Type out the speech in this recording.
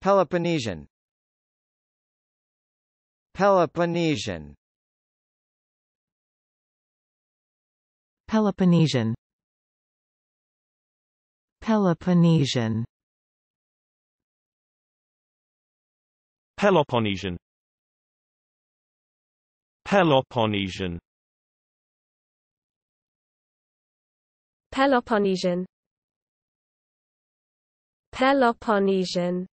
Peloponnesian Peloponnesian Peloponnesian Peloponnesian Peloponnesian Peloponnesian Peloponnesian Peloponnesian